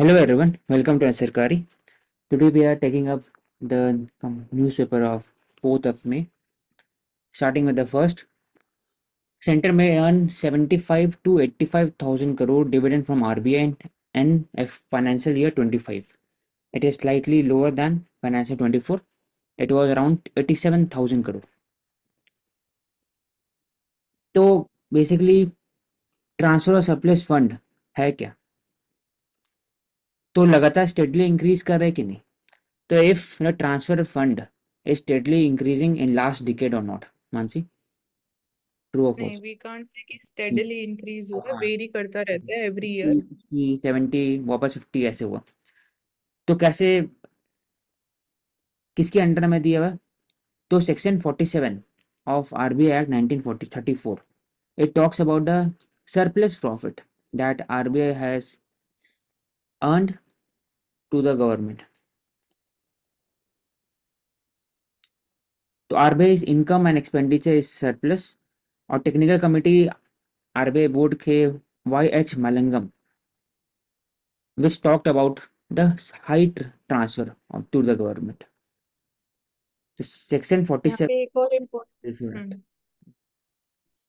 Hello everyone, welcome to Ansarkari. Today we are taking up the newspaper of 4th of May. Starting with the first, center may earn 75 to 85,000 crore dividend from RBI in NF financial year 25. It is slightly lower than financial 24. It was around 87,000 crore. तो basically transfer of surplus fund है क्या तो लगातार steadily increase कर रहे कि नहीं तो if the transfer fund is steadily increasing in last decade और नॉट मानसी ट्रू और फॉल्स वी कांट से कि स्टेडली इंक्रीज हुआ वेरी हाँ। करता रहता है एवरी ईयर 70 वापस 50 ऐसे हुआ तो कैसे किसके अंडर में दिया हुआ तो section 47 of RBI act it talks about the earned to the government. तो RBI income and expenditure is surplus और टेक्निकल कमेटी आरबीआई बोर्ड के Y H Malegam which talked about the high transfer to the government section forty seven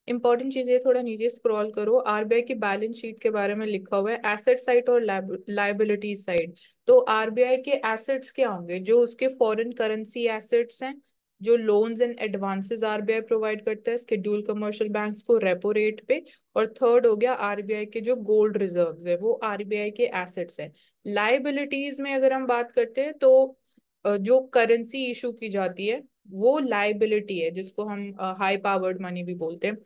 important चीज ये थोड़ा नीचे scroll करो RBI की balance sheet के बारे में लिखा हुआ है एसेट साइड और लाइबिलिटी साइड तो आरबीआई के एसेट्स क्या होंगे जो उसके फॉरेन करेंसी एसेट्स हैं जो loans and advances RBI provide करता है स्केड्यूल कमर्शियल बैंक्स को रेपो रेट पे और थर्ड हो गया आरबीआई के जो गोल्ड रिजर्व्स है वो आरबीआई के एसेट्स हैं लाइबिलिटीज में अगर हम बात करते हैं तो जो करेंसी इशू की जाती है वो लाइबिलिटी है जिसको हम हाई पावर्ड मनी भी बोलते हैं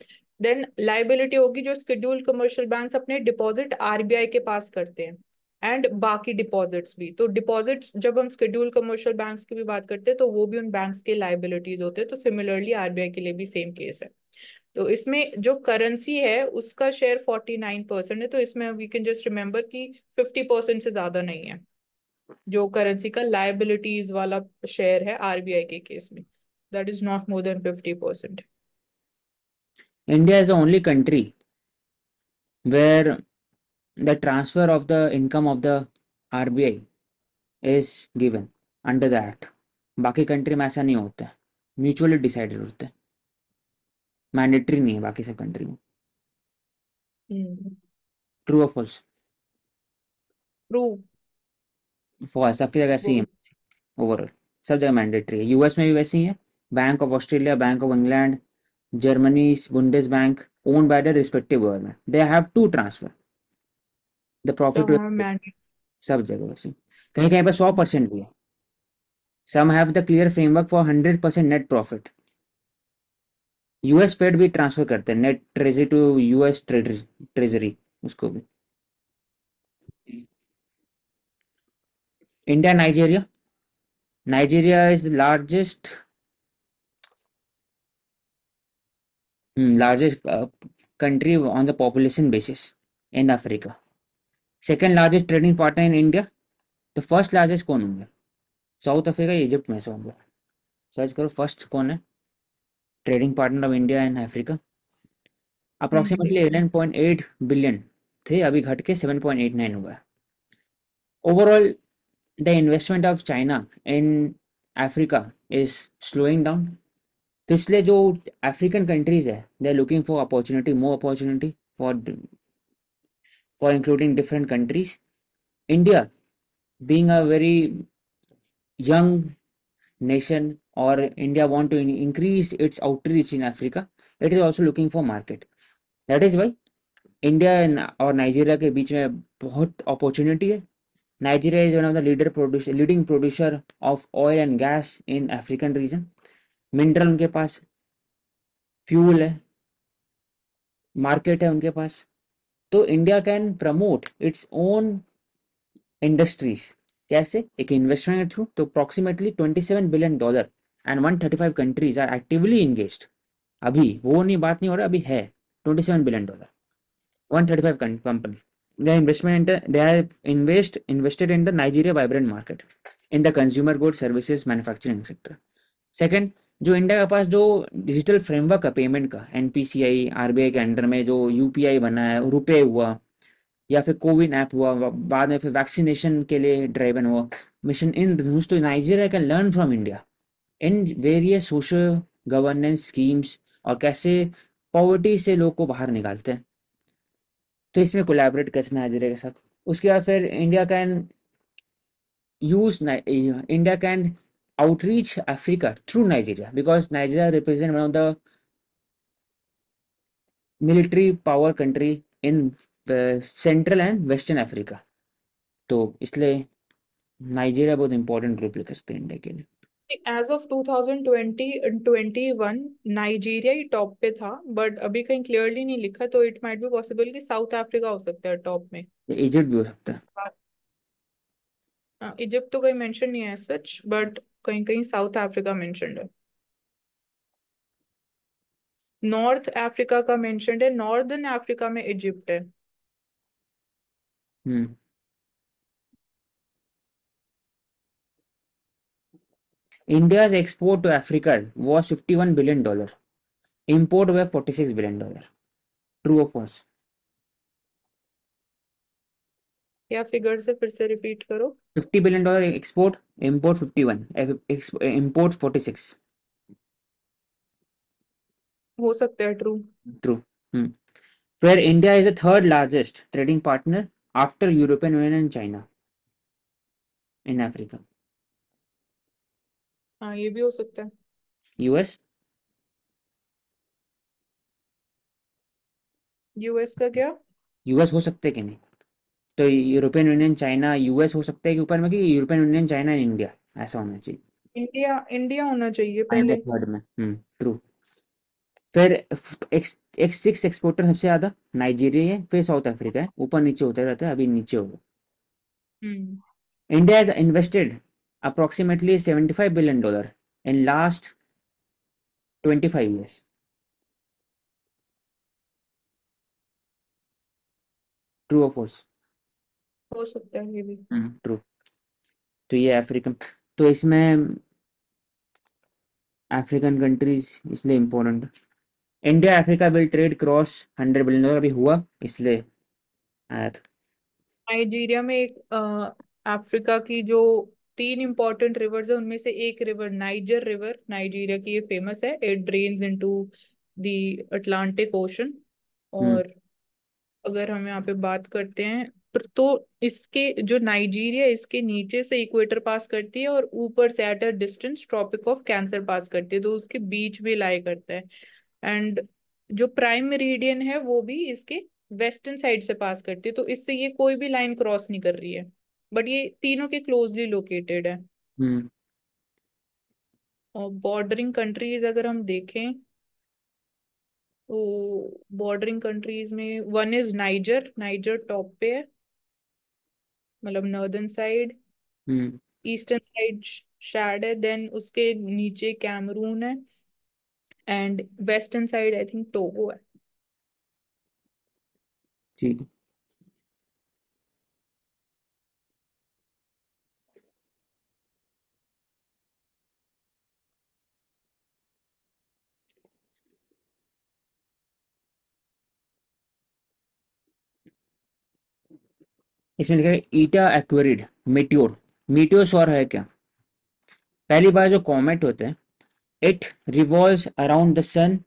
देन लाइबिलिटी होगी जो स्कड्यूल कमर्शियल बैंक अपने डिपॉजिट आरबीआई के पास करते हैं एंड बाकी डिपॉजिट्स भी तो डिपॉजिट्स जब हम स्कड्यूल कमर्शियल बैंक्स की भी बात करते हैं तो वो भी उन बैंक्स के लाइबिलिटीज होते हैं तो सिमिलरली आरबीआई के लिए भी सेम केस है तो इसमें जो करेंसी है उसका शेयर फोर्टी नाइन परसेंट है तो इसमें वी कैन जस्ट रिमेम्बर कि फिफ्टी परसेंट से ज्यादा नहीं है जो करेंसी का लाइबिलिटीज वाला शेयर है आरबीआई के केस में that is not more than 50%. India is the only country where the transfer of the income of the RBI is given under that. Baki country mein aisa hota. Mutually decided hota. Mandatory nahi hai baki sab country mein. Hmm. True or false? True. False. Sab ki jagah same. Overall. सब जगह mandatory. U.S. US में भी वैसे ही Bank of Australia, Bank of England, Germany's Bundesbank, owned by the respective government. They have two transfer the profit to सब जगह वैसे कहीं कहीं पर सौ परसेंट भी है some have the clear framework for hundred percent net profit US Fed भी ट्रांसफर करते हैं net treasury to US treasury उसको भी India Nigeria Nigeria is largest largest country on the population basis in Africa second largest trading partner in India तो first largest कौन होंगे south Africa Egypt में से होंगे सर्च करो फर्स्ट कौन है trading partner of India and Africa approximately eleven point eight billion थे अभी घट के सेवन पॉइंट एट नाइन हुआ है overall the investment of China in Africa is slowing down तो इसलिए जो अफ्रीकन कंट्रीज है they are looking for opportunity more opportunity for for including different countries India being a very young nation और India want to increase its outreach in Africa it is also looking for market that is why India और Nigeria के बीच में बहुत opportunity है Nigeria is one of the leader leading producer of oil and gas in African region mineral उनके पास fuel है market है उनके पास तो India can promote its own industries कैसे एक इन्वेस्टमेंट के थ्रू तो approximately twenty seven billion dollar and one thirty five countries are actively engage अभी वो नहीं बात नहीं हो रहा अभी है twenty seven billion dollar one thirty five company they investment they are invest invested in the Nigeria vibrant market in the consumer good services manufacturing sector second जो इंडिया के पास जो डिजिटल फ्रेमवर्क है पेमेंट का NPCI RBI के under में जो UPI बना है रुपए हुआ या फिर कोविन ऐप हुआ बाद में फिर वैक्सीनेशन के लिए ड्राइवन हुआ मिशन इन तो Nigeria can learn from India in various social governance schemes और कैसे पॉवर्टी से लोग को बाहर निकालते हैं तो इसमें कोलैबोरेट कैसे नाइजीरिया के साथ उसके बाद फिर India can use India can outreach Africa through Nigeria because Nigeria represents one of the military power country in uh, Central and Western Africa. तो इसलिए नाइजीरिया बहुत इंपॉर्टेंट ग्रुप लेकर सकते हैं इंडिया के लिए एज ऑफ 2020-21 नाइजीरिया ही top पे था बट अभी कहीं क्लियरली नहीं लिखा तो इट माइट बी पॉसिबल कि साउथ अफ्रीका हो सकता है टॉप में इजिप्ट भी हो सकता है इजिप्ट हाँ, तो कहीं मेंशन नहीं है सच बट कहीं कहीं साउथ अफ्रीका मेंशनड है नॉर्थ अफ्रीका का मेंशनड है नॉर्दर्न अफ्रीका में इजिप्ट है hmm. India export to Africa was 51 billion dollar import वे six billion dollar true of या फिगर से फिर से रिपीट करो fifty billion dollar export import fifty one import forty six हो सकता है ट्रू ट्रू फिर India is the third largest trading partner after European Union and China in Africa हाँ ये भी हो सकता है यूएस यूएस का क्या यूएस हो सकते कि नहीं तो यूरोपियन यूनियन चाइना यूएस हो सकता है कि ऊपर में कि यूरोपियन यूनियन चाइना इंडिया ऐसा होना चाहिए इंडिया इंडिया होना चाहिए पहले थर्ड में हम्म ट्रू फिर एक्स एक्स सिक्स एक्सपोर्टर सबसे ज्यादा नाइजीरिया है फिर साउथ अफ्रीका है ऊपर नीचे होते रहते हैं अभी नीचे होगा India is invested approximately seventy five billion dollar in last twenty five years true of false हो सकता है ये भी ट्रू हम्म, तो ये अफ्रीकन तो इसमें अफ्रीकन कंट्रीज इसलिए important India Africa bill trade cross hundred billion dollar अभी हुआ इसलिए आया था नाइजीरिया में एक अफ्रीका की जो तीन इम्पोर्टेंट रिवर्स है उनमें से एक रिवर नाइजर रिवर नाइजीरिया की ये फेमस है it drain into the Atlantic ocean और अगर हम यहाँ पे बात करते हैं तो इसके जो नाइजीरिया इसके नीचे से इक्वेटर पास करती है और ऊपर से at a distance tropic of cancer pass करती है तो उसके बीच में लाई करता है एंड जो प्राइम मेरिडियन है वो भी इसके वेस्टर्न साइड से पास करती है तो इससे ये कोई भी लाइन क्रॉस नहीं कर रही है बट ये तीनों के क्लोजली लोकेटेड है hmm. और बॉर्डरिंग कंट्रीज अगर हम देखें तो बॉर्डरिंग कंट्रीज में one is Niger Niger top पे है मतलब northern side eastern side Chad है देन उसके नीचे कैमरून है and western side I think Togo है ठीक इसमें लिखा है ईटा एक्वेरिड मेट्योर मीटियोसोर है क्या पहली बार जो कॉमेट होते हैं it revolve around the sun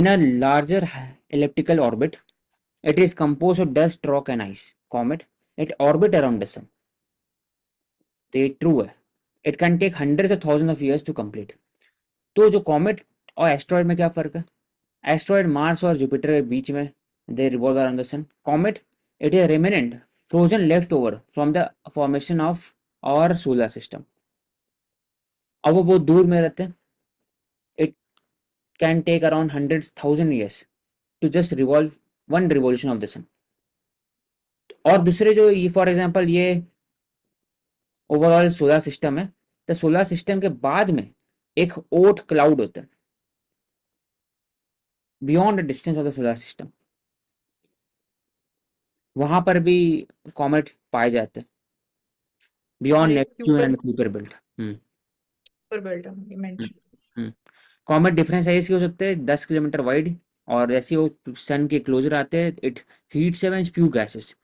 in a larger elliptical orbit it is compose of dust rock and ice comet it orbit around the sun तो ये ट्रू है it can take hundred of thousand of years to complete तो जो comet और asteroid में क्या फर्क है एस्ट्रॉयड मार्स और जुपिटर के बीच में they revolve around the sun comet it is remnant frozen left over from the formation of our solar system. अब वो बहुत दूर में रहते हैं it can take around hundred thousand years to just revolve one revolution of the sun और दूसरे जो ये फॉर एग्जांपल ये ओवरऑल सोलर सिस्टम है तो सोलर सिस्टम के बाद में एक ओट क्लाउड होता है beyond the distance of the solar system वहां पर भी कॉमेट पाए जाते हैं beyond Neptune and Kuiper belt Kuiper belt comet difference size के हो सकते हैं दस किलोमीटर वाइड और जैसे वो सन के क्लोजर आते हैं it heat seven spew gases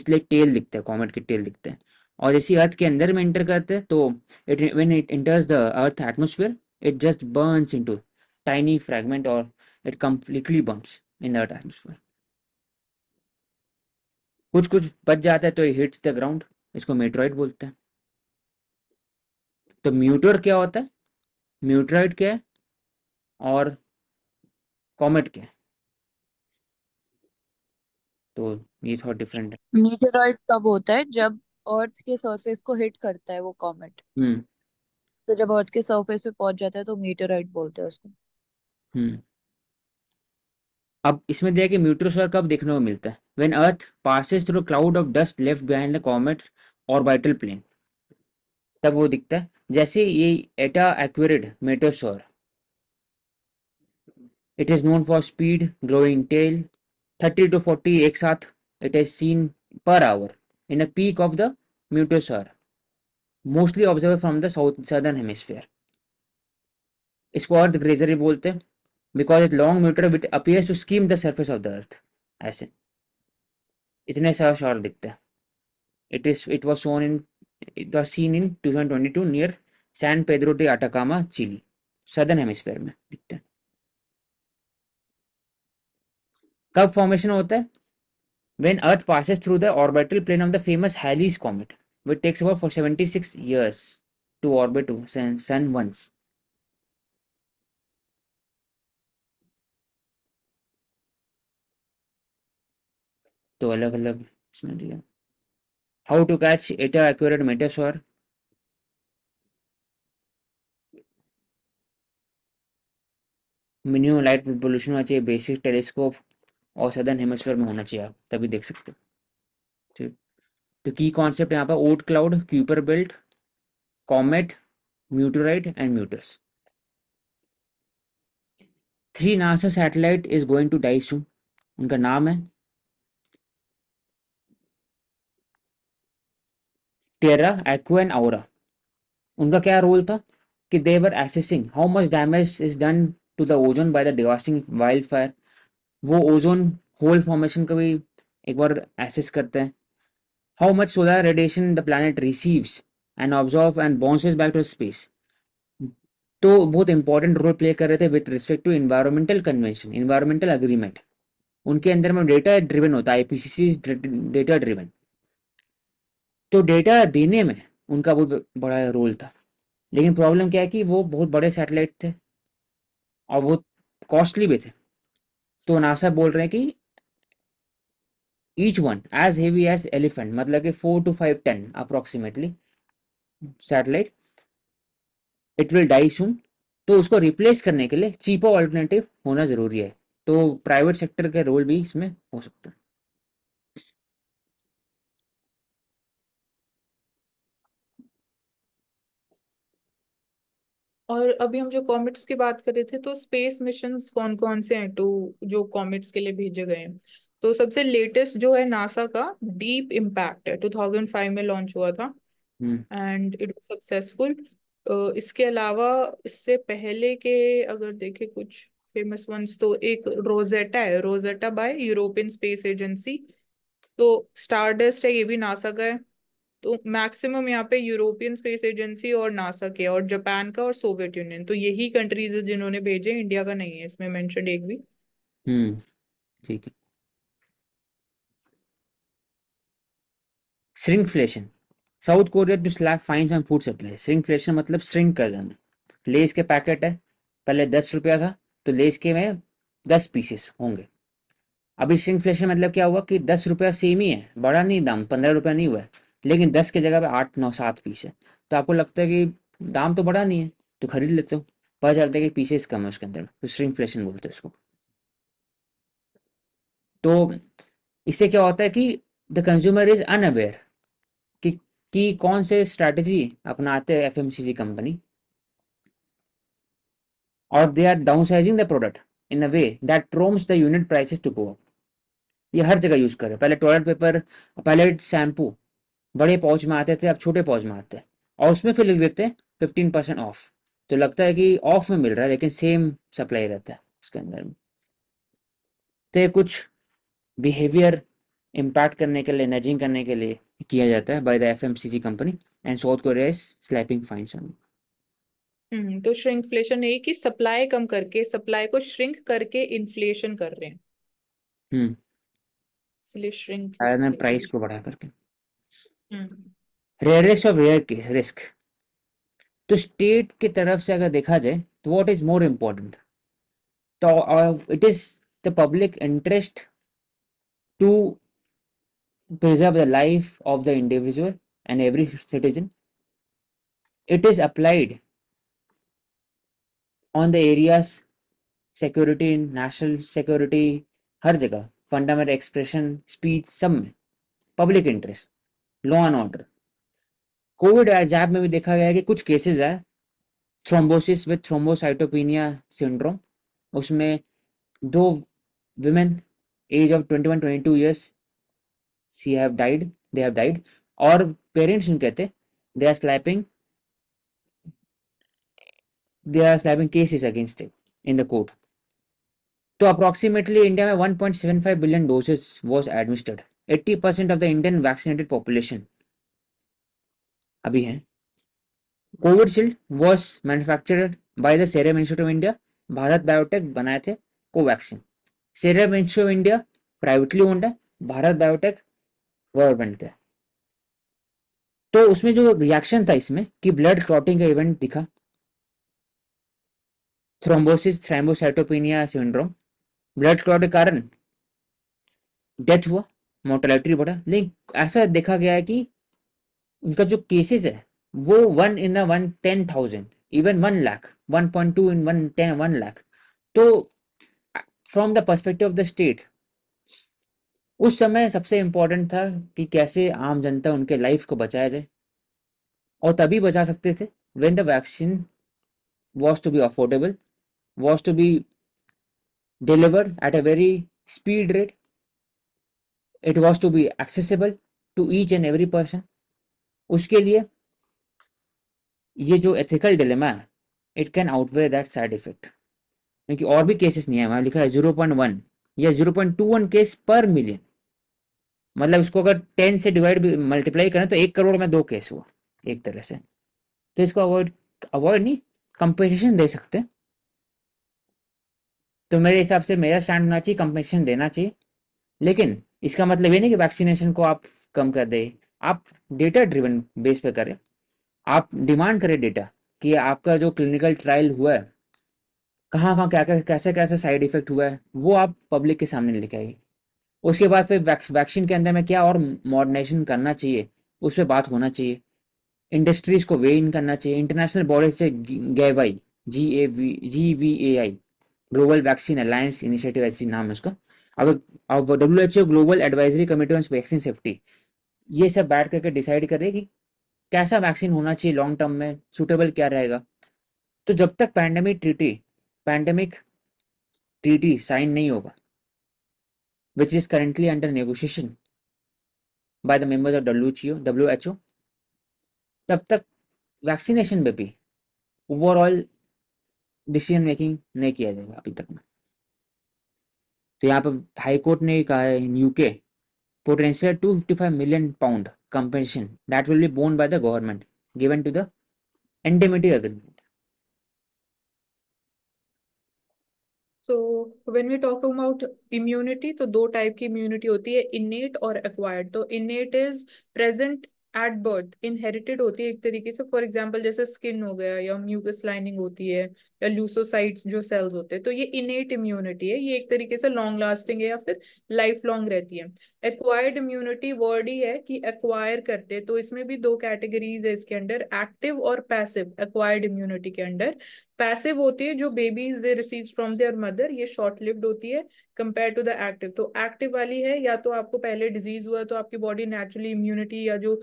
इसलिए टेल दिखता है कॉमेट के टेल दिखते हैं और जैसे अर्थ के अंदर में इंटर करते हैं तो it when it enters the earth atmosphere it just burns into tiny fragment और it completely burns in the earth atmosphere कुछ कुछ बच जाता है तो हिट्स द ग्राउंड इसको मेट्रॉइड बोलते हैं तो म्यूटर क्या होता है म्यूट्रॉइड क्या है और कॉमेट क्या है तो ये थोड़ा डिफरेंट है मीटरॉइड कब होता है जब अर्थ के सरफेस को हिट करता है वो कॉमेट हम्म तो जब अर्थ के सरफेस पे पहुंच जाता है तो मीटरॉइड बोलते हैं उसको हम्म अब इसमें दिया कि म्यूट्रोस्फेयर कब देखने को मिलता है when earth passes through cloud of dust left behind the comet और ऑर्बिटल प्लेन तब वो दिखता है जैसे ये Eta Aquariid meteor shower it is known for speed glowing tail thirty two forty एक साथ it is seen per hour in a peak of the meteor shower mostly observe from the south southern hemisphere इसको earth ग्रेजरी बोलते हैं because its long meter bit appears to skim the surface of the earth ऐसे इतने सारा short दिखता है it is it was shown in it was seen in 2022 near San Pedro de Atacama Chile southern hemisphere में दिखता है कब formation होता है when earth passes through the orbital plane of the famous Halley's comet which takes about for 76 years to orbit sun, sun once तो अलग अलग इसमें दिया how to catch Eta Aquariid meteor shower minimum light pollution होना चाहिए basic telescope और southern hemisphere में होना चाहिए आप तभी देख सकते हो ठीक तो की कॉन्सेप्ट यहाँ पर Oort cloud Kuiper belt comet meteorite and meteors three NASA satellite is going to die soon उनका नाम है टेरा एक्वा एंड आउरा उनका क्या रोल था कि they were assessing how much damage is done to the ozone by the devastating wildfire वो ozone hole formation का भी एक बार एसेस करते हैं how much solar radiation the planet receives and absorb and is back to space तो बहुत important role play कर रहे थे with respect to environmental convention environmental agreement उनके अंदर में डेटा ड्रिवन होता है आईपीसीसी डेटा ड्रिवन तो डेटा देने में उनका बहुत बड़ा रोल था लेकिन प्रॉब्लम क्या है कि वो बहुत बड़े सैटेलाइट थे और बहुत कॉस्टली भी थे तो नासा बोल रहे हैं कि each one as heavy as elephant मतलब कि four two five ten approximately satellite it will die soon तो उसको रिप्लेस करने के लिए चीपर ऑल्टरनेटिव होना जरूरी है तो प्राइवेट सेक्टर का रोल भी इसमें हो सकता है और अभी हम जो कॉमेट्स की बात कर रहे थे तो स्पेस मिशन कौन कौन से हैं टू तो जो कॉमेट्स के लिए भेजे गए हैं तो सबसे लेटेस्ट जो है नासा का डीप इम्पैक्ट है फाइव में लॉन्च हुआ था hmm. And it was successful इसके अलावा इससे पहले के अगर देखे कुछ फेमस वंस तो एक रोजेटा है Rosetta by European space agency तो स्टारडस्ट है ये भी नासा का है तो मैक्सिमम यहाँ पे यूरोपियन स्पेस एजेंसी और नासा के और जापान का और सोवियत यूनियन तो यही कंट्रीज है जिन्होंने भेजे इंडिया का नहीं है इसमें मेंशन एक भी हम्म ठीक है shrinkflation South Korea to slab fines on food supply shrinkflation मतलब श्रिंक कर जाना लेस के पैकेट है पहले दस रुपया था तो लेस के में दस पीसेस होंगे अभी श्रिंकफ्लेशन मतलब क्या हुआ कि दस रुपया सेम ही है बड़ा नहीं दाम पंद्रह रुपया नहीं हुआ है लेकिन दस के जगह पे आठ नौ सात पीस है तो आपको लगता है कि दाम तो बड़ा नहीं है तो खरीद लेते हो पता चलता है कि पीसेस कम है उसके अंदर तो तो फ्लेशन बोलते हैं उसको तो इससे क्या होता है कि द कंज्यूमर इज अनअवेयर कि कि कौन से स्ट्रैटेजी अपनाते हैं एफएमसीजी कंपनी और they are downsizing the product in a way that tromps the unit prices to go up ये हर जगह यूज कर रहे हैं पहले टॉयलेट पेपर पहले शैम्पू बड़े पाउच में आते थे अब छोटे पाउच में आते हैं और उसमें फिर लिख देते हैं फिफ्टीन परसेंट ऑफ तो लगता है कि ऑफ में मिल रहा है लेकिन सेम सप्लाई रहता है उसके अंदर में तो कुछ बिहेवियर इम्पैक्ट करने के लिए नजिंग करने के लिए किया जाता है by the F company and South Korea is slapping fine on तो श्रिंक फ्लेशन यही कि सप्लाई कम करके सप्लाई को श्रिंक करके इन्फ्लेशन कर रहे हैं हम्म इसलिए श्रिंक प्राइस को बढ़ा करके hmm rarest of rare case risk तो स्टेट की तरफ से अगर देखा जाए तो वॉट इज मोर इम्पोर्टेंट तो it is the public interest to preserve the life of the individual and every citizen it is applied on the area security national security हर जगह फंडामेंटल एक्सप्रेशन स्पीच सब में public interest law and order Covid jab में भी देखा गया है कि कुछ केसेस है थ्रोम्बोसिस विथ थ्रोम्बोसाइटोपिनिया सिंड्रोम उसमें दो women age of twenty one twenty two years she have died they have died और पेरेंट्स उनके थे they are slapping they are slapping cases against it in the court तो approximately India में one point seven five billion doses was administered 80% percent of the Indian vaccinated population अभी है Covishield was manufactured by the Serum Institute of India Bharat Biotech बनाए थे Covaxin serum Institute of India privately owned है Bharat biotech government का तो उसमें जो reaction था इसमें कि ब्लड क्लॉटिंग का इवेंट दिखा thrombosis thrombocytopenia syndrome blood clot के कारण डेथ हुआ मोर्टेलिटी बढ़ा लेकिन ऐसा देखा गया है कि उनका जो केसेस है वो one in one ten thousand even one lakh one point two in one ten one lakh तो from the perspective of the state उस समय सबसे इम्पोर्टेंट था कि कैसे आम जनता उनके लाइफ को बचाया जाए और तभी बचा सकते थे when the vaccine was to be affordable was to be delivered at a very speed rate it was to be accessible to each and every person उसके लिए ये जो एथिकल डिलेमा है it can outweigh that side effect क्योंकि और भी cases नहीं है मैंने लिखा है जीरो पॉइंट वन या zero point two one case per million मतलब इसको अगर टेन से डिवाइड मल्टीप्लाई करें तो एक करोड़ में दो केस हुआ एक तरह से तो इसको अवॉइड अवॉइड नहीं कंपनसेशन दे सकते तो मेरे हिसाब से मेरा स्टैंड होना चाहिए कंपनसेशन देना चाहिए लेकिन इसका मतलब ये नहीं कि वैक्सीनेशन को आप कम कर दें आप डेटा ड्रिवन बेस पे करें आप डिमांड करें डेटा कि आपका जो क्लिनिकल ट्रायल हुआ है कहाँ कहाँ क्या क्या कैसे कैसे साइड इफेक्ट हुआ है वो आप पब्लिक के सामने लेके आइए उसके बाद फिर वैक्सीन के अंदर में क्या और मॉडर्नाइजेशन करना चाहिए उस पर बात होना चाहिए इंडस्ट्रीज को वे इन करना चाहिए इंटरनेशनल बॉडी से Gavi G A V G V A I global vaccine alliance initiative ऐसी नाम है उसका अब W H O global advisory committee on vaccine safety ये सब बैठ करके डिसाइड कर रहे कि कैसा वैक्सीन होना चाहिए लॉन्ग टर्म में सुटेबल क्या रहेगा तो जब तक pandemic treaty pandemic treaty sign नहीं होगा which is currently under negotiation by the members of W W H O तब तक वैक्सीनेशन में भी ओवरऑल डिसीजन मेकिंग नहीं किया जाएगा अभी तक में तो यहाँ पे हाई ने कहा है in UK potential 255 million pound compensation that will be borne by the government given to the indemnity agreement so we talk about immunity तो दो टाइप की इम्यूनिटी होती है इननेट और एक्वायर्ड तो innate is present at birth inherited होती है एक तरीके से फॉर एग्जाम्पल जैसे स्किन हो गया या म्यूकस लाइनिंग होती है या लूसोसाइट्स जो सेल्स होते हैं तो ये इनेट इम्यूनिटी है ये एक तरीके से लॉन्ग लास्टिंग है या फिर लाइफ लॉन्ग रहती है एक्वायर्ड इम्यूनिटी वर्ड ही है कि एक्वायर करते तो इसमें भी दो कैटेगरीज है इसके अंडर एक्टिव और पैसिव एक्वायर्ड इम्यूनिटी के अंडर पैसिव होती है जो babies they receive from their mother ये शॉर्ट लिव्ड होती है कंपेयर टू द एक्टिव तो एक्टिव वाली है या तो आपको पहले डिजीज हुआ तो आपकी बॉडी नेचुरली इम्यूनिटी या जो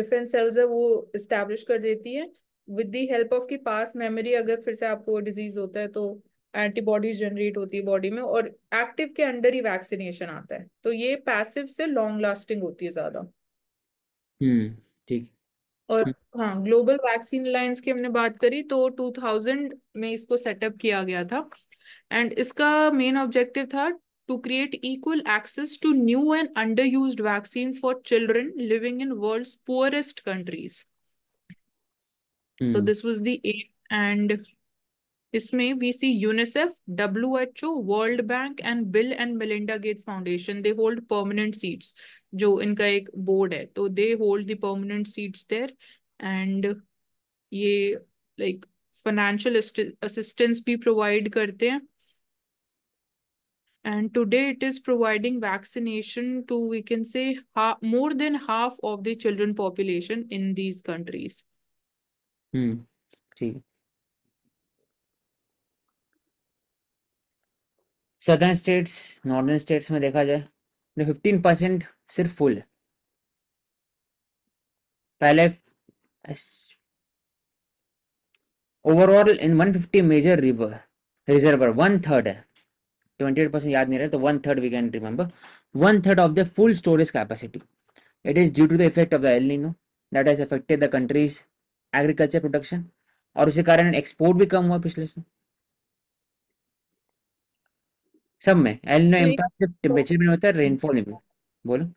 defence uh, cells uh, uh, है वो इस्टेब्लिश कर देती है विद दी हेल्प ऑफ की पास मेमोरी अगर फिर से आपको डिजीज होता है तो एंटीबॉडीज जनरेट होती है बॉडी में और एक्टिव के अंडर ही वैक्सीनेशन आता है तो ये पैसिव से लॉन्ग लास्टिंग होती है ज्यादा हम्म ठीक और हाँ ग्लोबल वैक्सीन अलायंस की हमने बात करी तो 2000 में इसको सेटअप किया गया था एंड इसका मेन ऑब्जेक्टिव था to create equal access to new and underused vaccines for children living in world's poorest countries. Mm. So this was the aim and इसमें we see UNICEF W H O World Bank and Bill and Melinda Gates Foundation they hold permanent seats जो इनका एक board है तो they hold the permanent seats there and ये like financial assistance भी provide करते हैं and today it is providing vaccination to we can say ha more than half of the children population in these countries hmm ठीक southern states northern states में देखा जाए तो fifteen percent सिर्फ full है पहले overall in one fifty major river reservoir one third है twenty eight percent याद नहीं रहे तो one third we can remember one third of the full storage capacity it is due to the effect of the El Nino that is affected the country's agriculture production और उसी कारण export भी कम हुआ पिछले साल सब में एलिनो इम्पैक्ट सिर्फ टेम्परेचर में होता है रेनफॉल में बोलो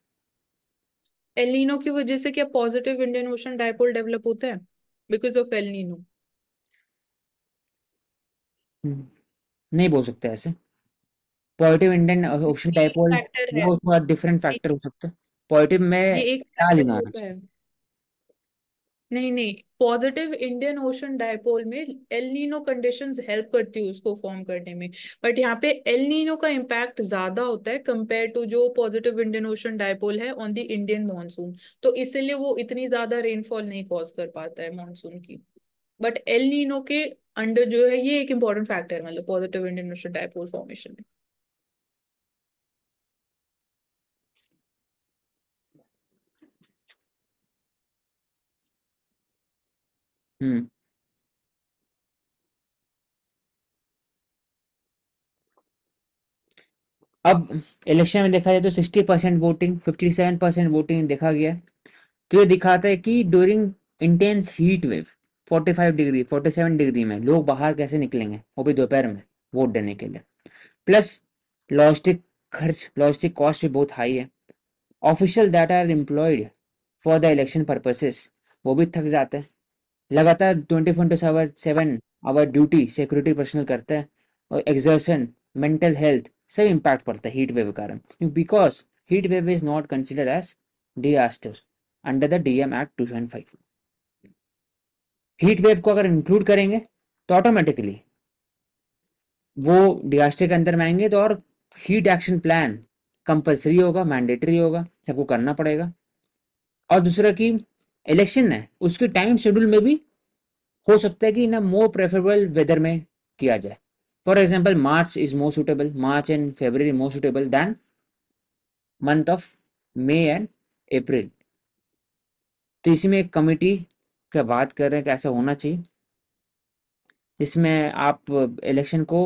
एलिनो की वजह से क्या positive Indian Ocean dipole develop होता है बिकॉज ऑफ एलिनो नहीं बोल सकते ऐसे पॉजिटिव इंडियन ओशन डायपोल वो थोड़ा डिफरेंट फैक्टर हो सकता है पॉजिटिव में क्या एक डायलिनो होता है नहीं नहीं पॉजिटिव इंडियन ओशन डायपोल में एल नीनो कंडीशंस हेल्प करती है उसको फॉर्म करने में बट यहाँ पे एल नीनो का इम्पैक्ट ज्यादा होता है कंपेयर टू जो पॉजिटिव इंडियन ओशन डायपोल है ऑन द इंडियन मानसून तो इसलिए वो इतनी ज्यादा रेनफॉल नहीं कॉज कर पाता है मानसून की बट एल नीनो के अंडर जो है ये एक इंपॉर्टेंट फैक्टर है मतलब positive Indian Ocean dipole formation में Hmm. अब इलेक्शन में देखा जाए तो sixty percent voting fifty seven percent voting देखा गया तो ये दिखाता है कि during intense heat wave forty five degree forty seven degree में लोग बाहर कैसे निकलेंगे वो भी दोपहर में वोट देने के लिए प्लस लॉजिस्टिक खर्च लॉजिस्टिक कॉस्ट भी बहुत हाई है official data are employed for the election purposes वो भी थक जाते हैं लगातार twenty four twos hour seven hour duty security personnel करते हैं और एग्जर्सन मेंटल हेल्थ सब इम्पैक्ट पड़ता है हीट वेव के कारण because heat wave is not consider as disaster under the DM act two thousand five heat wave को अगर इंक्लूड करेंगे तो ऑटोमेटिकली वो डिजास्टर के अंदर में आएंगे तो और हीट एक्शन प्लान कंपलसरी होगा मैंडेटरी होगा सबको करना पड़ेगा और दूसरा कि इलेक्शन है उसके टाइम शेड्यूल में भी हो सकता है कि ना मोर प्रेफरेबल वेदर में किया जाए for example March is more suitable March and Feb more suitable than month of May and April तो इसमें एक कमिटी का बात कर रहे हैं कि ऐसा होना चाहिए इसमें आप इलेक्शन को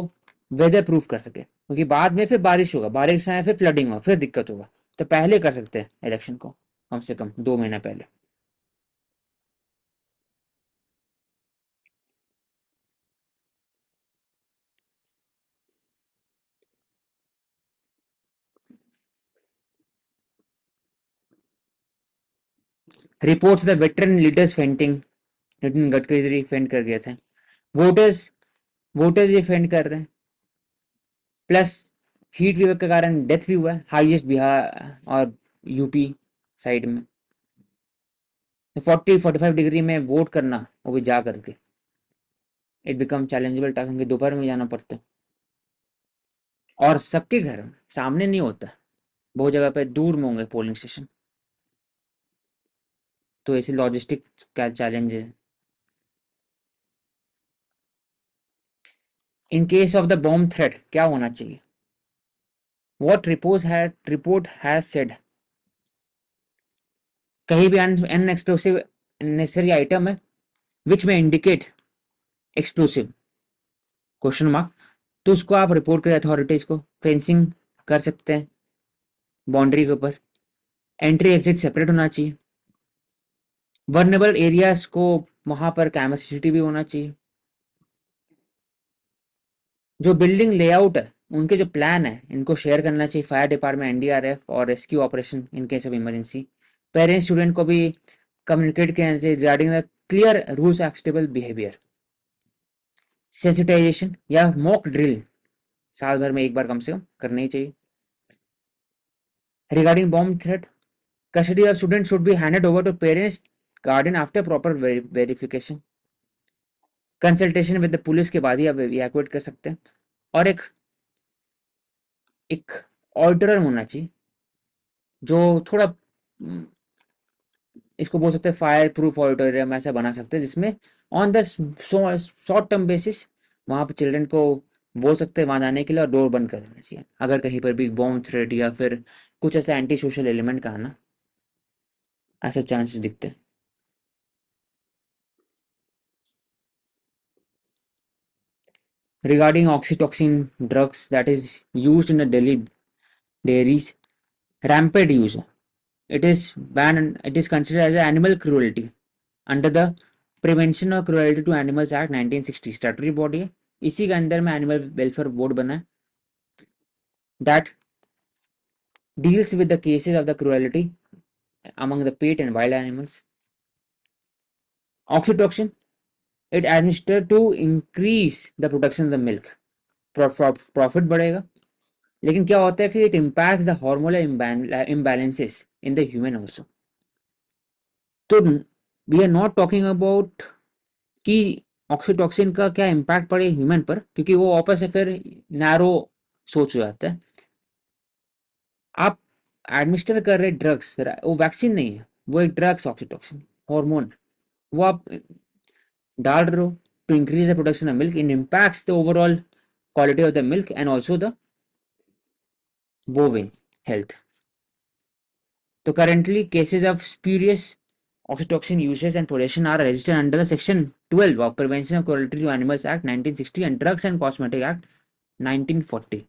वेदर प्रूफ कर सके क्योंकि तो बाद में फिर बारिश होगा बारिश आए फिर फ्लडिंग होगा फिर दिक्कत होगा तो पहले कर सकते हैं इलेक्शन को कम से कम दो महीना पहले report the veteran leaders fainting Nitin Gadkari faint कर गया था वोटर्स वोटर्स ये फेंट कर रहे हैं प्लस हीट वेव के कारण डेथ भी हुआ है हाईएस्ट बिहार और यूपी साइड में तो 40 45 डिग्री में वोट करना वो भी जा करके इट बिकम चैलेंजेबल टास्क क्योंकि दोपहर में जाना पड़ता है और सबके घर सामने नहीं होता बहुत जगह पे दूर में होंगे पोलिंग स्टेशन तो ऐसे लॉजिस्टिक क्या चैलेंज है in case of the bomb threat क्या होना चाहिए वॉट रिपोज है रिपोर्ट है सेड कहीं भी एन एक्सप्लोसिव नेसेसरी आइटम है विच में इंडिकेट एक्सप्लोसिव क्वेश्चन मार्क तो उसको आप रिपोर्ट करें अथॉरिटीज को फेंसिंग कर सकते हैं बाउंड्री के ऊपर एंट्री एग्जिट सेपरेट होना चाहिए वर्नेबल एरियाज को वहां पर कैमरा सीसीटीवी होना चाहिए जो बिल्डिंग लेआउट है उनके जो प्लान है इनको शेयर करना चाहिए फायर डिपार्टमेंट एनडीआरएफ और rescue operation in case of emergency parents student को भी कम्युनिकेट करना चाहिए regarding the clear rules acceptable behaviour sensitisation या मॉक ड्रिल साल भर में एक बार कम से कम करनी ही चाहिए regarding bomb threat custody of student should be handed over to parents guardian after proper verification consultation with the police के बाद ही आप इवैक्यूएट कर सकते हैं और एक एक ऑर्डरर होना चाहिए जो थोड़ा हम्म, इसको बोल सकते हैं फायर प्रूफ ऑडिटोरियम ऐसा बना सकते हैं जिसमें on the short term basis वहाँ पर चिल्ड्रन को बोल सकते हैं वहाँ जाने के लिए और डोर बंद कर देना चाहिए अगर कहीं पर भी बॉम्ब थ्रेड या फिर कुछ ऐसा एंटी सोशल एलिमेंट का ना ऐसा चांसेस दिखते हैं regarding oxytocin drugs that is used in the Delhi dairies, rampant use. It is banned. It is considered as animal cruelty under the Prevention of Cruelty to Animals Act, 1960 Statutory body. है इसी के अंदर में animal welfare board बना है that deals with the among the pet and wild animals oxytocin it administer to increase the production of milk profit बढ़ेगा लेकिन क्या होता है कि it impact the hormonal imbalances in the human also तो we are not talking about कि oxytocin का क्या इम्पैक्ट पड़े ह्यूमन पर क्योंकि वो वापस से फिर नैरो सोच हो जाता है आप एडमिनिस्टर कर रहे ड्रग्स वो वैक्सीन नहीं है वो एक ड्रग्स ऑक्सीटॉक्सिन हॉर्मोन वो आप dark row to increase the production of milk it impacts the overall quality of the milk and also the bovine health so currently cases of spurious oxytocin uses and possession are registered under the section 12 of prevention of cruelty to animals act 1960 and drugs and cosmetic act 1940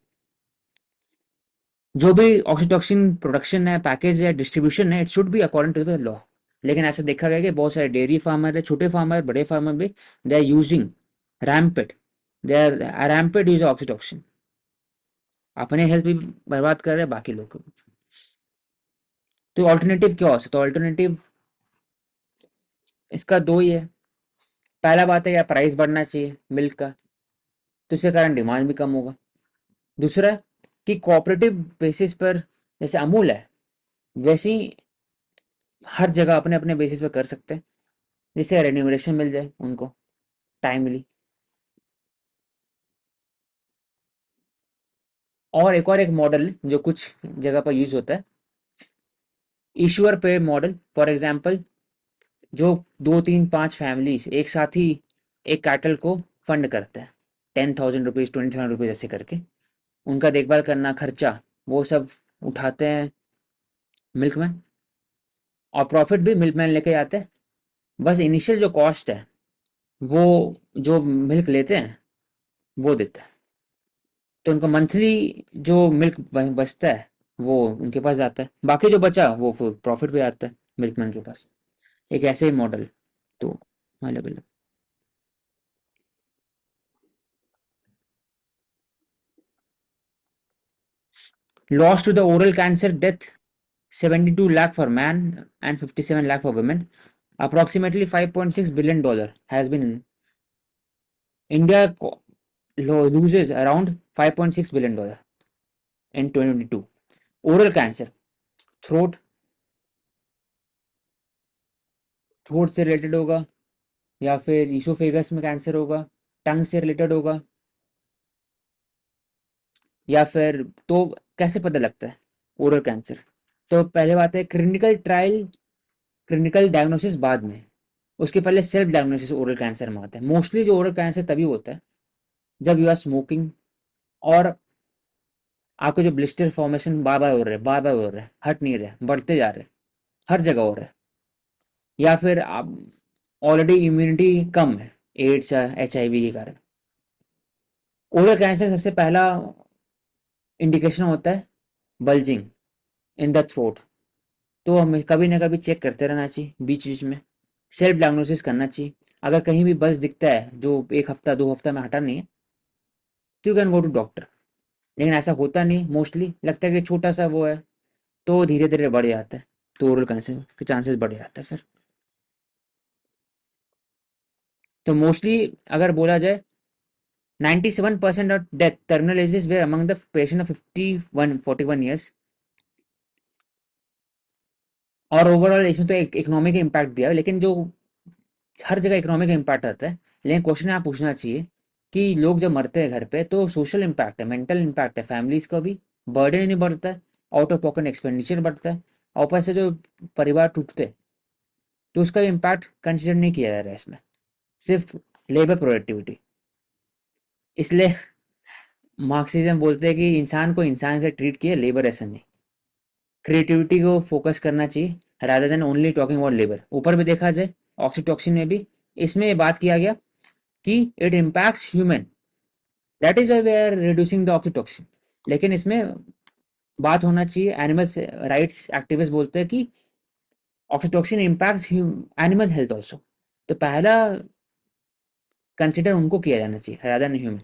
जो भी oxytocin production है package है distribution है it should be according to the law लेकिन ऐसा देखा गया कि बहुत सारे डेयरी फार्मर है छोटे फार्मर बड़े फार्मर भी they are using ramped they are ramped use oxytocin अपने हेल्थ भी बर्बाद कर रहे हैं बाकी लोग तो ऑल्टरनेटिव क्या हो सकता है ऑल्टरनेटिव तो इसका दो ही है पहला बात है या प्राइस बढ़ना चाहिए मिल्क का तो इसके कारण डिमांड भी कम होगा दूसरा कि कोऑपरेटिव बेसिस पर जैसे अमूल है वैसी हर जगह अपने अपने बेसिस पे कर सकते हैं जिससे रेन्यूमरेशन मिल जाए उनको टाइमली और एक और एक मॉडल जो कुछ जगह पर यूज होता है ईश्वर पे मॉडल फॉर एग्जाम्पल जो दो तीन पांच फैमिलीज एक साथ ही एक कैटल को फंड करते हैं ten thousand rupees twenty thousand rupees ऐसे करके उनका देखभाल करना खर्चा वो सब उठाते हैं मिल्कमैन और प्रॉफिट भी मिल्क मैन लेके आते हैं बस इनिशियल जो कॉस्ट है वो जो मिल्क लेते हैं वो देते हैं तो उनका मंथली जो मिल्क बचता है वो उनके पास जाता है बाकी जो बचा वो प्रॉफिट पे आता है मिल्कमैन के पास एक ऐसे ही मॉडल तो अलग अलग loss to the oral cancer death 72 lakh for men and 57 lakh for women. Approximately 5.6 billion dollar has been. India loses around 5.6 billion dollar in 2022. Oral cancer, throat, throat se related hoga ya fir esophagus mein cancer hoga tongue se related hoga ya fir to kaise pata lagta hai oral cancer तो पहले बात है clinical trial clinical diagnosis बाद में उसके पहले self diagnosis oral cancer में आता है मोस्टली जो ओरल कैंसर तभी होता है जब यू आर स्मोकिंग और आपके जो ब्लिस्टर फॉर्मेशन बार बार हो रहे हैं बार बार हो रहे हैं हट नहीं रहे बढ़ते जा रहे हैं हर जगह हो रहा है या फिर आप ऑलरेडी इम्यूनिटी कम है एड्स या एच के कारण ओरल कैंसर सबसे पहला इंडिकेशन होता है बल्जिंग इन द थ्रोट तो हमें कभी ना कभी चेक करते रहना चाहिए बीच बीच में सेल्फ डायग्नोसिस करना चाहिए अगर कहीं भी बस दिखता है जो एक हफ्ता दो हफ्ता में हटा नहीं है तो you can go to doctor लेकिन ऐसा होता नहीं मोस्टली लगता है कि छोटा सा वो है तो धीरे धीरे बढ़ जाता है तो ओरल कैंसर के चांसेस बढ़ जाता है फिर तो मोस्टली अगर बोला जाए 97% of death terminal disease where among the fifty one 51 41 years और ओवरऑल इसमें तो एक इकोनॉमिक इम्पैक्ट दिया है लेकिन जो हर जगह इकोनॉमिक इम्पैक्ट आता है लेकिन क्वेश्चन आप पूछना चाहिए कि लोग जब मरते हैं घर पे तो सोशल इम्पैक्ट है मेंटल इम्पैक्ट है फैमिलीज का भी बर्डन नहीं बढ़ता है आउट ऑफ पॉकेट एक्सपेंडिचर बढ़ता है और पैसे से जो परिवार टूटते तो उसका इम्पैक्ट कंसिडर नहीं किया जा रहा है इसमें सिर्फ लेबर प्रोडक्टिविटी इसलिए मार्क्सिज्म बोलते हैं कि इंसान को इंसान से ट्रीट किया लेबर ऐसा नहीं क्रिएटिविटी को फोकस करना चाहिए rather than only talking about labour ऊपर भी देखा जाए ऑक्सीटॉक्सिन में भी इसमें बात किया गया कि it impact human that is we are reducing the oxytocin लेकिन इसमें बात होना चाहिए एनिमल्स राइट्स एक्टिविस्ट बोलते हैं कि oxytocin impact animal health also तो पहला कंसिडर उनको किया जाना चाहिए राधर नहीं ह्यूमन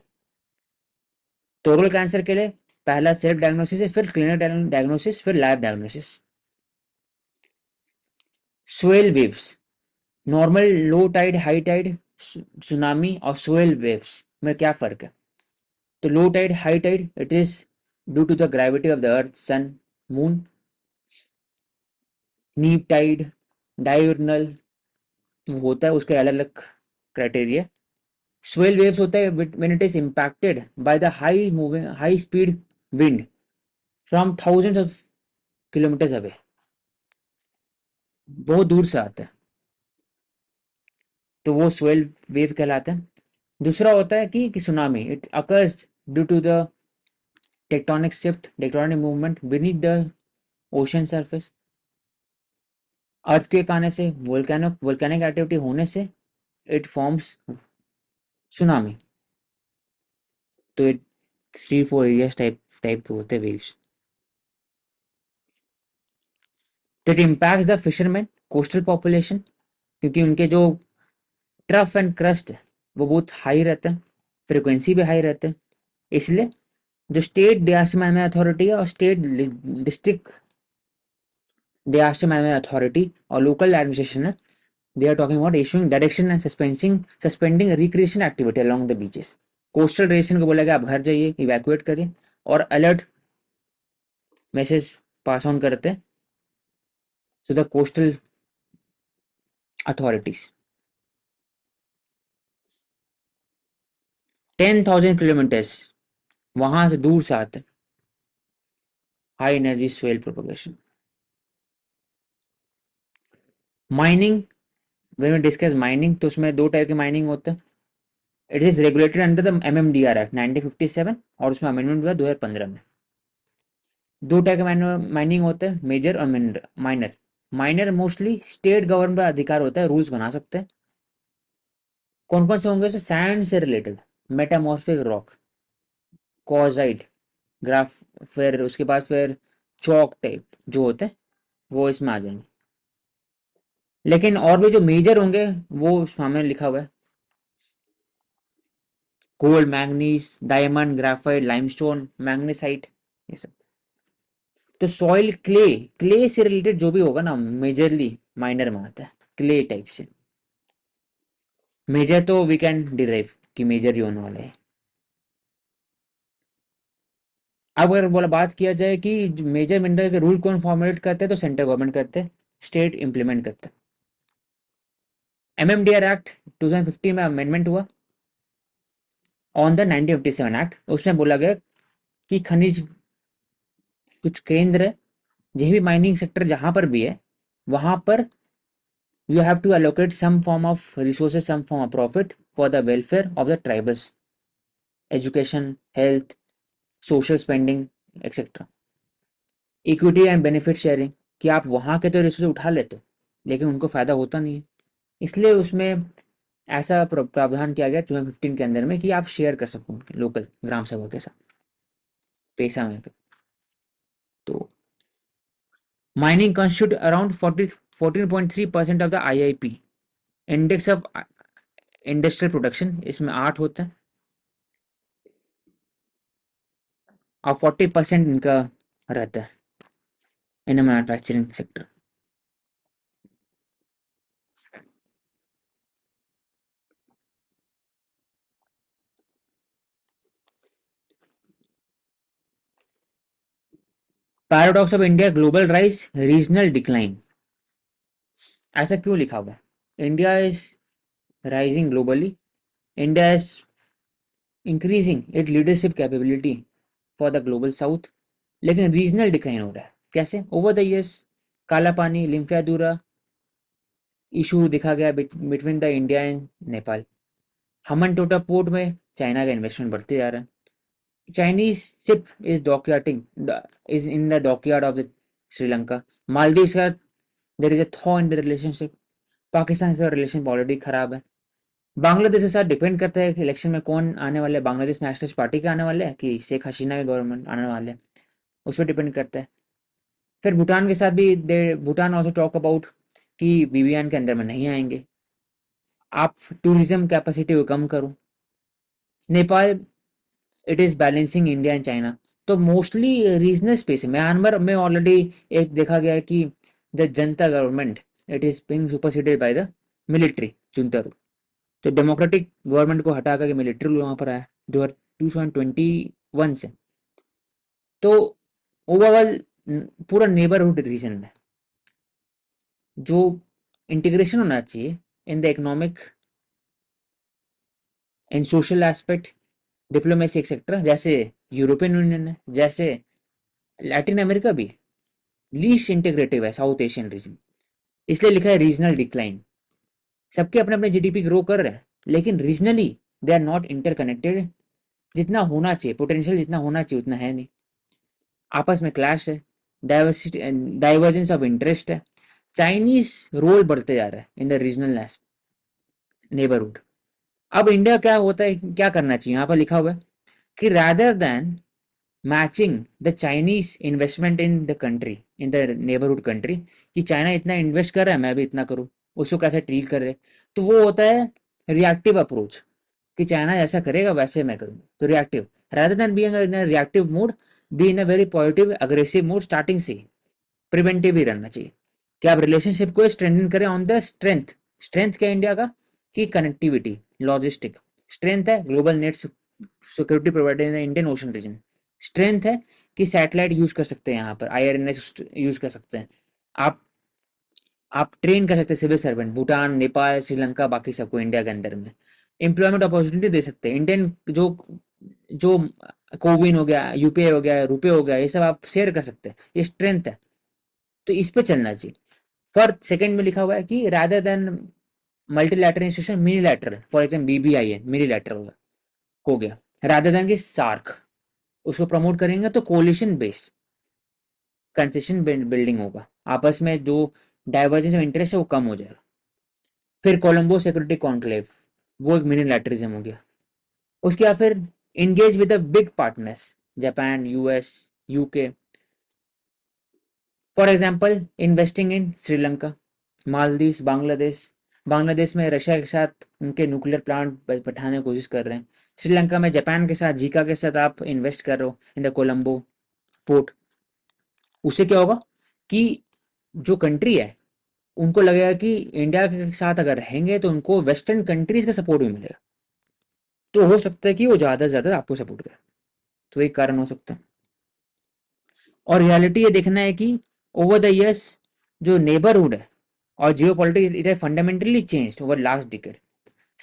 टोरल कैंसर के लिए पहला सेल्फ डायग्नोसिस है फिर क्लिनिक डायग्नोसिस फिर lab diagnosis swell waves normal low tide high tide tsunami और स्वेल वेव्स में क्या फर्क है तो low tide high tide it is due to the gravity of the earth sun moon neap tide diurnal तो होता है उसका अलग अलग क्राइटेरिया स्वेल वेव्स होता है when it is impacted by the high moving high speed wind from thousand of kilometres away बहुत दूर से आता है तो वो सोयल वेव कहलाता है दूसरा होता है कि, कि tsunami it occurs due to the tectonic shift tectonic movement beneath the ocean surface के आने से वोल्कैनो वोल्केनिक एक्टिविटी होने से इट फॉर्म्स सुनामी तो it three four areas type type के होते वेव्स तो it impact the fisherman coastal population क्योंकि उनके जो ट्रफ एंड क्रस्ट वो बहुत हाई रहते हैं फ्रिक्वेंसी भी हाई रहते हैं इसलिए जो स्टेट डियासमा अथॉरिटी है और स्टेट डिस्ट्रिक्ट डियासमा अथॉरिटी और लोकल एडमिनिस्ट्रेशन है they are talking about issuing direction and suspensing suspending recreation activity along the beaches coastal region को बोला गया आप घर जाइए इवैक्यूएट करिए और अलर्ट मैसेज पास ऑन करते हैं the coastal authorities ten thousand kilometers वहां से दूर से आते high energy soil propagation mining when discuss mining तो उसमें दो टाइप की माइनिंग होते हैं it is regulated under the M M D R act nineteen और उसमें अमेंडमेंट हुआ दो हजार पंद्रह में दो टाइप के माइनिंग होते हैं मेजर और minor minor minor mostly state government का अधिकार होता है रूल्स बना सकते हैं कौन कौन से होंगे सैंड से रिलेटेड मेटामॉर्फिक रॉक कॉजाइट ग्राफ फिर उसके बाद फिर चौक टाइप जो होते हैं वो इसमें आ जाएंगे लेकिन और भी जो मेजर होंगे वो सामने लिखा हुआ है coal manganese diamond graphite limestone magnesite ये सब तो सॉइल क्ले क्ले से रिलेटेड जो भी होगा ना मेजरली माइनर में आता है क्ले टाइप से मेजर तो वी कैन डिराइव कि मेजर ही होने वाले है अब अगर बोला बात किया जाए कि मेजर मिनरल के रूल कौन फॉर्मुलेट करते हैं तो सेंट्रल गवर्नमेंट करते हैं स्टेट इंप्लीमेंट करते हैं एमएमडीआर एक्ट 2015 में अमेंडमेंट हुआ ऑन द 1957 एक्ट उसमें बोला गया कि खनिज कुछ केंद्र जो भी माइनिंग सेक्टर जहां पर भी है वहां पर you have to allocate some form of resources some form of profit for the welfare of the tribals education health social spending etcetera equity and benefit sharing कि आप वहां के तो रिसोर्स उठा लेते हो लेकिन उनको फ़ायदा होता नहीं है इसलिए उसमें ऐसा प्रावधान किया गया टू के अंदर में कि आप शेयर कर सको उनके लोकल ग्राम सभा के साथ पैसा में तो mining constitute around forty fourteen point three percent of the I I P index of industrial production इसमें आठ होते हैं और फोर्टी परसेंट इनका रहता है in manufacturing sector paradox of India global rise regional decline ऐसा क्यों लिखा हुआ है India is rising globally India is increasing it leadership capability for the global south लेकिन रीजनल डिक्लाइन हो रहा है कैसे ओवर द ईयर्स काला पानी लिम्फियादूरा इशू दिखा गया between the India and Nepal Hambantota port में चाइना का इन्वेस्टमेंट बढ़ते जा रहा है Chinese ship is dockyarding is in the dockyard of the Sri Lanka Maldives का there is a thaw in the relationship Pakistan से रिलेशन ऑलरेडी खराब है बांग्लादेश के साथ डिपेंड करता है कि इलेक्शन में कौन आने वाले बांग्लादेश नेशनलिस्ट पार्टी के आने वाले हैं कि शेख हसीना के गवर्नमेंट आने वाले हैं उस पर डिपेंड करता है फिर भूटान के साथ भी they Bhutan also talk about कि बी के अंदर में नहीं आएंगे आप टूरिज्म कैपेसिटी को कम करो Nepal it is balancing India and China तो मोस्टली रीजनल स्पेस म्यांमार में ऑलरेडी एक देखा गया है कि the junta government it is being superseded by the military junta rule तो डेमोक्रेटिक गवर्नमेंट को हटा करके मिलिट्री रूल पर आया दो हज़ार टू थाउजेंड ट्वेंटी वन से तो ओवरऑल पूरा नेबरहुड रीजन में जो इंटीग्रेशन होना चाहिए in the economic and social aspect diplomacy etcetera जैसे यूरोपियन यूनियन है जैसे लैटिन अमेरिका भी लीस्ट इंटीग्रेटिव है साउथ एशियन रीजन इसलिए लिखा है रीजनल डिक्लाइन सबके अपने अपने जीडीपी ग्रो कर रहे हैं लेकिन regionally they are not interconnected जितना होना चाहिए पोटेंशियल जितना होना चाहिए उतना है नहीं आपस में क्लैश है डाइवर्सिटी डाइवर्जेंस ऑफ इंटरेस्ट है चाइनीज रोल बढ़ते जा रहा है इन द रीजनल नेबरहुड अब इंडिया क्या होता है क्या करना चाहिए यहाँ पर लिखा हुआ है कि rather than matching the Chinese investment in the country in the neighbourhood country कि चाइना इतना इन्वेस्ट कर रहा है मैं भी इतना करूँ उसको कैसे ट्रीट कर रहे तो वो होता है रिएक्टिव अप्रोच कि चाइना जैसा करेगा वैसे मैं करूँगा तो reactive rather than be in reactive mood be in a very positive aggressive mood starting से प्रिवेंटिव ही रहना चाहिए कि आप रिलेशनशिप को स्ट्रेंथन करें ऑन द स्ट्रेंथ स्ट्रेंथ क्या इंडिया का कि कनेक्टिविटी लॉजिस्टिक स्ट्रेंथ है global net security provider in Indian Ocean region strength है कि सैटेलाइट यूज कर सकते हैं यहाँ पर आई यूज कर सकते हैं आप आप ट्रेन कर सकते हैं सिविल सर्वेंट भूटान नेपाल श्रीलंका बाकी सबको इंडिया के अंदर में एम्प्लॉयमेंट अपॉर्चुनिटी दे सकते हैं इंडियन जो जो कोविन हो गया यूपीए हो गया रुपये हो गया ये सब आप शेयर कर सकते हैं ये स्ट्रेंथ है तो इस पर चलना चाहिए फर्थ सेकेंड में लिखा हुआ है कि rather than multilateral institution mini lateral for example BBI है मिनी लैटरल हो गया राधा दन की सार्क उसको प्रमोट करेंगे तो कोलिशन बेस्ड कंसेशन बिल्डिंग होगा आपस में जो डाइवर्जेंस ऑफ इंटरेस्ट है वो कम हो जाएगा फिर कोलंबो सिक्योरिटी कॉन्क्लेव वो एक मिनी लैटरिज्म हो गया उसके बाद फिर engage with big partners Japan US UK for example investing in Sri Lanka Maldives Bangladesh Bangladesh में रशिया के साथ उनके न्यूक्लियर प्लांट बैठाने की कोशिश कर रहे हैं श्रीलंका में जापान के साथ जीका के साथ आप इन्वेस्ट कर रहे हो इन द कोलम्बो पोर्ट उससे क्या होगा कि जो कंट्री है उनको लगेगा कि इंडिया के साथ अगर रहेंगे तो उनको वेस्टर्न कंट्रीज का सपोर्ट भी मिलेगा तो हो सकता है कि वो ज़्यादा से ज़्यादा आपको सपोर्ट करें तो एक कारण हो सकता है और रियलिटी ये देखना है कि ओवर द ईयर्स जो नेबरहुड है और जियो पॉलिटिक्स इट है fundamentally change over last decade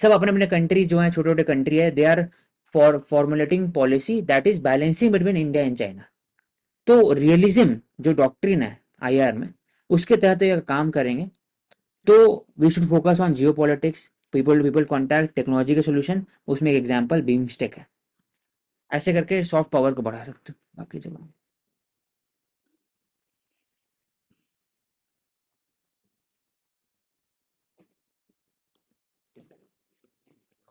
सब अपने अपने कंट्री जो तो है छोटे छोटे कंट्री है they are for formulating policy that is balancing between India and China तो रियलिज्म जो डॉक्ट्रिन है आई में उसके तहत अगर काम करेंगे तो we should focus on geo politics people to people contact technology के सोल्यूशन उसमें एक एग्जाम्पल बीमस्टेक है ऐसे करके सॉफ्ट पावर को बढ़ा सकते हो बाकी जगह